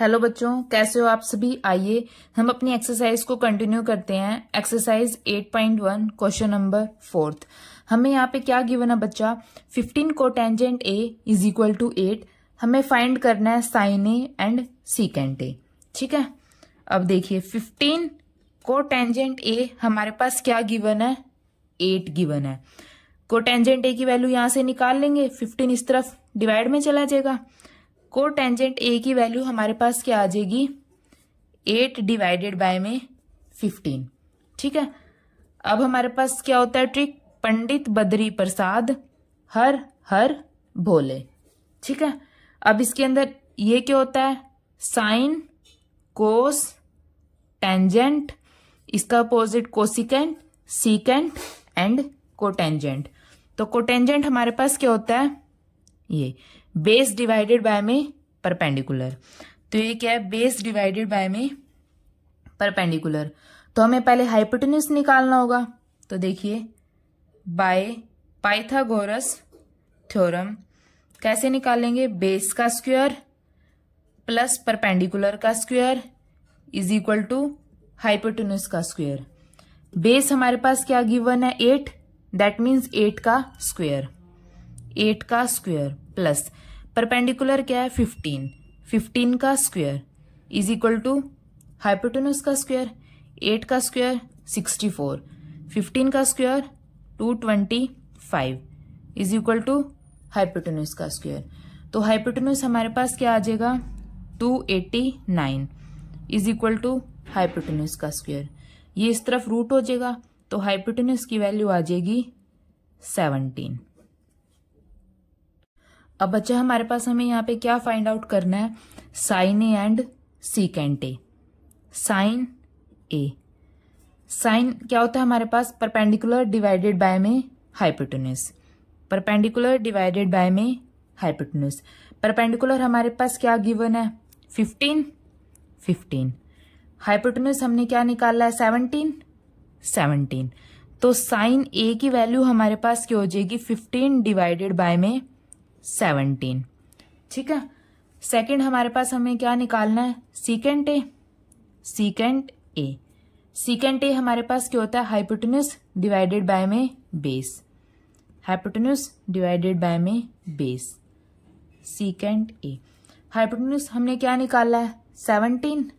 hello बच्चों कैसे हो आप सभी आइए हम अपनी एक्सरसाइज को कंटिन्यू करते हैं एक्सरसाइज 8.1 क्वेश्चन नंबर फोर्थ हमें यहाँ पे क्या गिवन है बच्चा 15 को tangent A is equal to eight हमें फाइंड करना है sine A and secant A ठीक है अब देखिए 15 को टेंजेंट ए हमारे पास क्या गिवन है एट गिवन है कोटेंजेंट ए की वैल्यू यहां से निकाल लेंगे फिफ्टीन इस तरफ डिवाइड में चला जाएगा को टेंजेंट ए की वैल्यू हमारे पास क्या आ जाएगी एट डिवाइडेड बाय में फिफ्टीन ठीक है अब हमारे पास क्या होता है ट्रिक पंडित बद्री प्रसाद हर हर भोले ठीक है अब इसके अंदर ये क्या होता है साइन कोस टेंजेंट इसका opposite cosecant secant and cotangent तो कोटेंजेंट हमारे पास क्या होता है ये बेस डिवाइडेड बाय में परपेंडिकुलर तो ये क्या है बेस डिवाइडेड बाय में परपेंडिकुलर तो हमें पहले हाइपोटेन्यूस निकालना होगा तो देखिए बाय पाइथागोरस थ्योरम कैसे निकालेंगे बेस का स्क्वायर प्लस परपेंडिकुलर का square is equal to hypotenuse का स्क्वायर बेस हमारे पास क्या गिवन है एट दैट मीन्स एट का स्क्वायर एट का स्क्वायर प्लस परपेंडिकुलर क्या है फिफ्टीन फिफ्टीन का square is equal to hypotenuse का स्क्वेयर एट का स्क्वेयर सिक्सटी फोर फिफ्टीन का square two twenty five is equal to hypotenuse का स्क्वेयर तो हाइपोटनस हमारे पास क्या आ जाएगा two eighty nine is equal to hypotenuse का स्क्वेयर ये इस तरफ रूट हो जाएगा तो हाइपोटनस की वैल्यू आ जाएगी सेवनटीन अब बच्चा हमारे पास हमें यहाँ पे क्या फाइंड आउट करना है sine A and secant A sine A sine क्या होता है हमारे पास परपेंडिकुलर डिवाइडेड बाय में हाइपोटनस परपेंडिकुलर डिवाइडेड बाय में हाइपोटनस परपेंडिकुलर हमारे पास क्या गिवन है फिफ्टीन फिफ्टीन हाइपोटनस हमने क्या निकाला है सेवनटीन सेवनटीन तो साइन ए की वैल्यू हमारे पास क्या हो जाएगी फिफ्टीन डिवाइडेड बाय में सेवनटीन ठीक है सेकेंड हमारे पास हमें क्या निकालना है secant A secant A secant A हमारे पास क्या होता है हाइपोटनस डिवाइडेड बाय में बेस हाइपोटनस डिवाइडेड बाय में बेस सीकेंट ए हाइपोटनस हमने क्या निकाला है सेवनटीन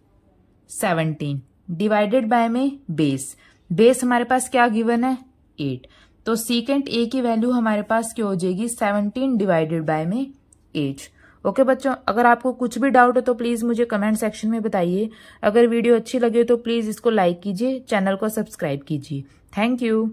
सेवनटीन डिवाइडेड बाय में बेस बेस हमारे पास क्या गिवन है एट तो सीकेंट ए की वैल्यू हमारे पास क्या हो जाएगी सेवनटीन डिवाइडेड बाय में एट ओके okay, बच्चों अगर आपको कुछ भी डाउट हो तो प्लीज़ मुझे कमेंट सेक्शन में बताइए अगर वीडियो अच्छी लगे तो प्लीज़ इसको लाइक कीजिए चैनल को सब्सक्राइब कीजिए थैंक यू